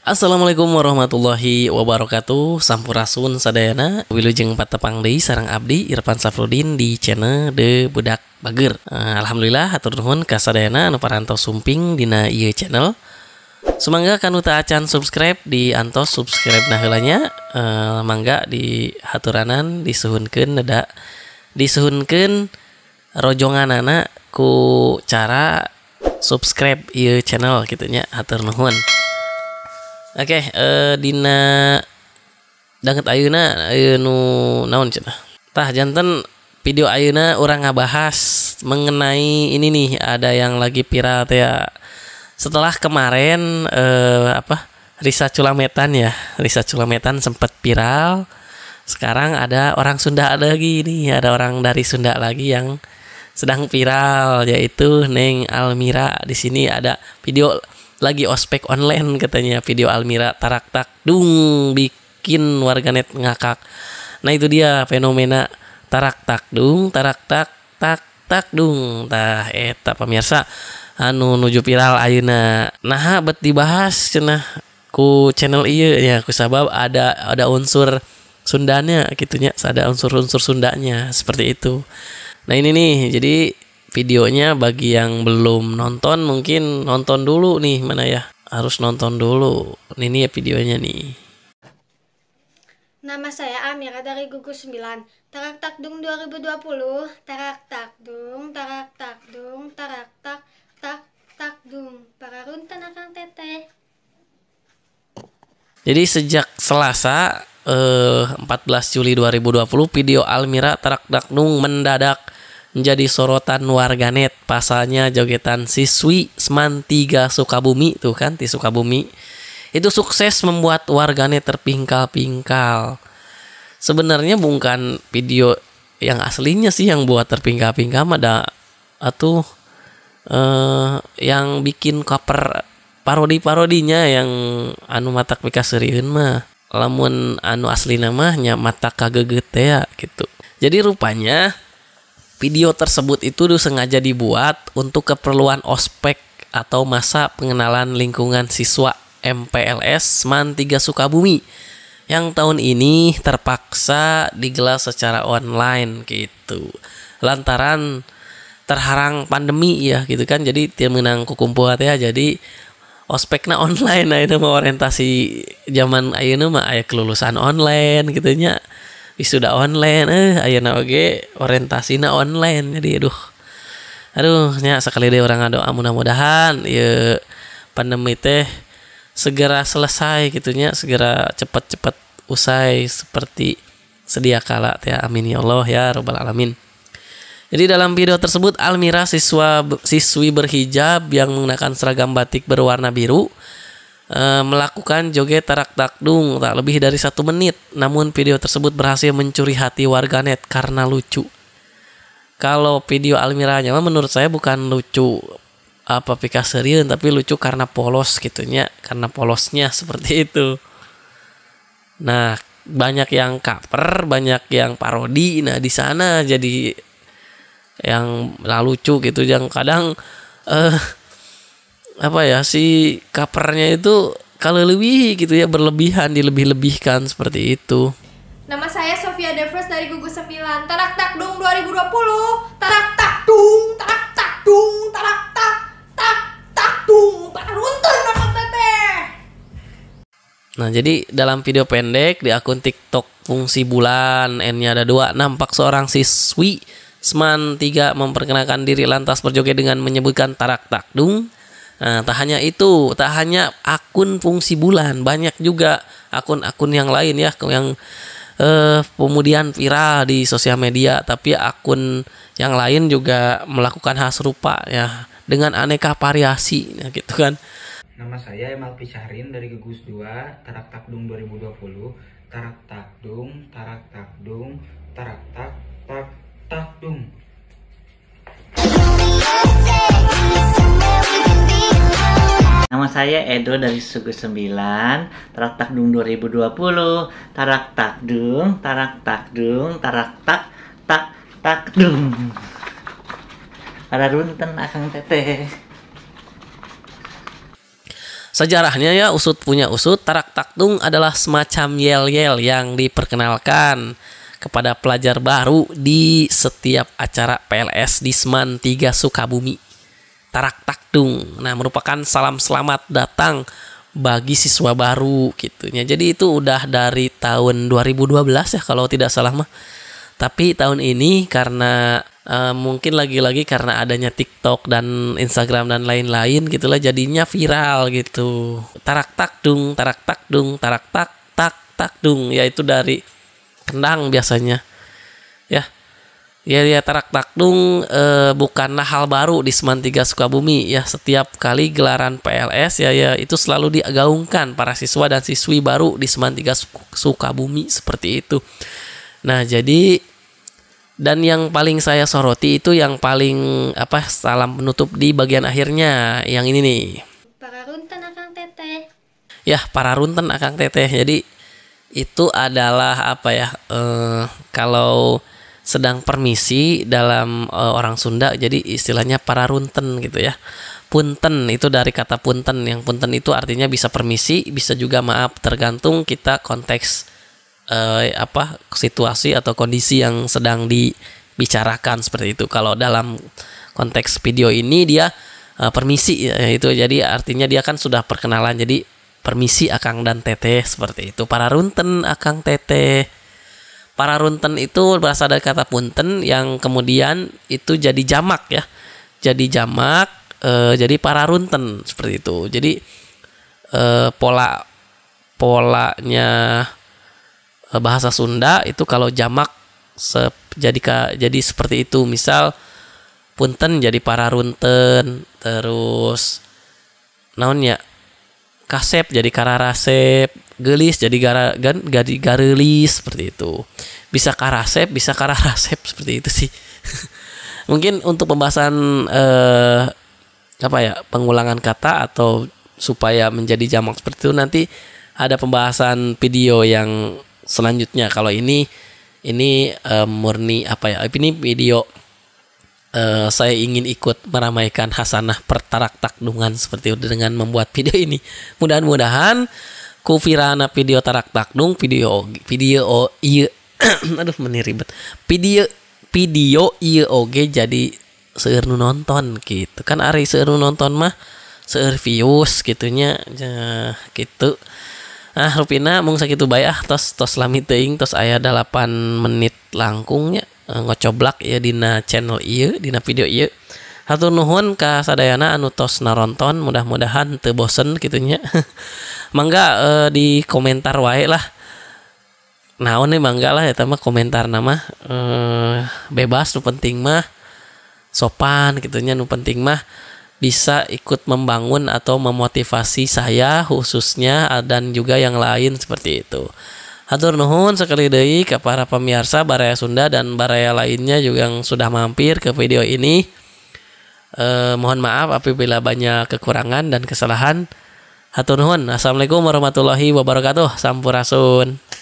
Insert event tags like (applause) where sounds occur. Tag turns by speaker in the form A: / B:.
A: Assalamualaikum warahmatullahi wabarakatuh Sampurasun sadayana Wilujeng patepang deui sarang abdi Irfan Safrudin di channel The Budak Bager uh, Alhamdulillah hatur nuhun ka sadayana anu parantos sumping dina ieu channel Semangga kanu teu acan subscribe di anto subscribe nah heulanya uh, mangga di haturanan disuhunkeun neda disuhunkeun rojonganana ku cara subscribe ieu channel kitunya nya hatur nuhun Oke, okay, uh, eh, dina danget Ayuna, Ayunu naon cina Tah jantan video Ayuna orang ngabahas mengenai ini nih ada yang lagi viral ya. Setelah kemarin uh, apa Risa Culametan ya, Risa Culametan sempat viral. Sekarang ada orang Sunda lagi nih, ada orang dari Sunda lagi yang sedang viral yaitu Neng Almira. Di sini ada video lagi ospek online katanya video Almira tarak tak dung bikin warganet ngakak nah itu dia fenomena tarak tak dung tarak tak tak tak dung tah eta pemirsa anu nuju viral ayeuna nah bet dibahas cenah ku channel iya ya ku sabab ada ada unsur Sundanya gitunya ada unsur-unsur Sundanya seperti itu nah ini nih jadi videonya bagi yang belum nonton mungkin nonton dulu nih mana ya harus nonton dulu ini ya videonya nih Nama saya Amira dari gugus 9 Tarak takdung 2020 Tarak takdung Tarak takdung Tarak tak tak takdung Para runtan akan teteh Jadi sejak Selasa eh, 14 Juli 2020 video Almira Tarak takdung mendadak menjadi sorotan warganet. Pasalnya jogetan siswi Seman 3 Sukabumi tuh kan di Sukabumi itu sukses membuat warganet terpingkal-pingkal. Sebenarnya bukan video yang aslinya sih yang buat terpingkal-pingkal ada atau uh, eh, yang bikin cover parodi-parodinya yang anu matak pikasiriun mah lamun anu asli namanya mata kagegete ya gitu jadi rupanya Video tersebut itu sengaja dibuat untuk keperluan ospek atau masa pengenalan lingkungan siswa MPLS MAN 3 Sukabumi yang tahun ini terpaksa digelar secara online gitu. Lantaran terharang pandemi ya gitu kan jadi dia menang kukumpul ya jadi ospeknya online nah itu mah orientasi zaman ayeuna mah aya kelulusan online gitu nya wisuda online eh ayeuna oge orientasinya online jadi aduh aduh nya sekali deh orang ada mudah-mudahan ya pandemi teh segera selesai gitunya segera cepat-cepat usai seperti sedia kala ya amin ya Allah ya robbal alamin jadi dalam video tersebut Almira siswa siswi berhijab yang menggunakan seragam batik berwarna biru e, melakukan joget tarak takdung tak lebih dari satu menit. Namun video tersebut berhasil mencuri hati warganet karena lucu. Kalau video Almiranya menurut saya bukan lucu apa pika serius tapi lucu karena polos gitunya karena polosnya (laughs) seperti itu nah banyak yang cover banyak yang parodi nah di sana jadi yang lalu nah, lucu gitu yang kadang eh, apa ya si kapernya itu kalau lebih gitu ya berlebihan dilebih-lebihkan seperti itu. Nama saya Sofia Devers dari Gugus 9. Tarak tak dung 2020. Tarak tak dung, tarak tak dung, tarak tak tak tak dung. Paruntun nama teteh. Nah, jadi dalam video pendek di akun TikTok fungsi bulan N-nya ada dua nampak seorang siswi Sman 3 memperkenalkan diri lantas berjoget dengan menyebutkan tarak tak dung Nah, tak hanya itu, tak hanya akun fungsi bulan, banyak juga akun-akun yang lain ya yang eh, kemudian viral di sosial media, tapi akun yang lain juga melakukan hal serupa ya dengan aneka variasi ya, gitu kan. Nama saya Emal Picharin dari Gugus 2, Tarak Takdung 2020, Tarak Takdung, Tarak Takdung, Tarak saya Edo dari Suku 9, Tarak Takdung 2020, Tarak Takdung, Tarak Takdung, Tarak Tak, Tak, Takdung. Para runten akang teteh. Sejarahnya ya usut punya usut, Tarak Takdung adalah semacam yel-yel yang diperkenalkan kepada pelajar baru di setiap acara PLS di Seman 3 Sukabumi tarak takdung. Nah, merupakan salam selamat datang bagi siswa baru gitunya. Jadi itu udah dari tahun 2012 ya kalau tidak salah mah. Tapi tahun ini karena uh, mungkin lagi-lagi karena adanya TikTok dan Instagram dan lain-lain gitulah jadinya viral gitu. Tarak takdung, tarak takdung, tarak tak tak takdung yaitu dari kendang biasanya. Ya. Ya, ya tarak takdung e, bukanlah hal baru di Seman 3 Sukabumi ya setiap kali gelaran PLS ya ya itu selalu digaungkan para siswa dan siswi baru di Seman 3 Sukabumi seperti itu. Nah, jadi dan yang paling saya soroti itu yang paling apa salam penutup di bagian akhirnya yang ini nih. Para runten akang teteh. Ya, para runten akang teteh. Jadi itu adalah apa ya? Eh, kalau sedang permisi dalam uh, orang Sunda jadi istilahnya para runten gitu ya punten itu dari kata punten yang punten itu artinya bisa permisi bisa juga maaf tergantung kita konteks eh, apa situasi atau kondisi yang sedang dibicarakan seperti itu kalau dalam konteks video ini dia eh, permisi ya, itu jadi artinya dia kan sudah perkenalan jadi permisi akang dan teteh seperti itu para runten akang teteh para runten itu berasal dari kata punten yang kemudian itu jadi jamak ya. Jadi jamak e, jadi para runten seperti itu. Jadi e, pola polanya eh, bahasa Sunda itu kalau jamak se, jadi ka, jadi seperti itu. Misal punten jadi para runten terus naonnya kasep jadi kararasep, gelis jadi gara gan gadi garelis seperti itu. Bisa karasep, bisa kararasep (laughs) seperti itu sih. (laughs) Mungkin untuk pembahasan eh, apa ya pengulangan kata atau supaya menjadi jamak seperti itu nanti ada pembahasan video yang selanjutnya. Kalau ini ini eh, murni apa ya? Ini video uh, saya ingin ikut meramaikan hasanah pertarak takdungan seperti itu dengan membuat video ini. Mudah-mudahan ku video tarak takdung video video oh, iya (clears throat) aduh meniribet video video iya oge jadi seueur nu nonton gitu kan ari seueur nu nonton mah seueur views gitunya ya, gitu ah rupina mung sakitu bae ah tos tos lami teuing tos aya delapan menit langkungnya Eh, ngocoblak ya Dina channel iya Dina video iya satu Nuhun Ka Sadayana anu tos Naronton mudah-mudahan tebosen kitunya (laughs) mangga e, di komentar wae lah naon nih mangga lah ya mah komentar nama e, eh, bebas nu penting mah sopan kitunya nu penting mah bisa ikut membangun atau memotivasi saya khususnya dan juga yang lain seperti itu. Hatur nuhun sekali deui ke para pemirsa Baraya Sunda dan Baraya lainnya juga yang sudah mampir ke video ini. Eh, mohon maaf apabila banyak kekurangan dan kesalahan. Hatur nuhun. Assalamualaikum warahmatullahi wabarakatuh. Sampurasun.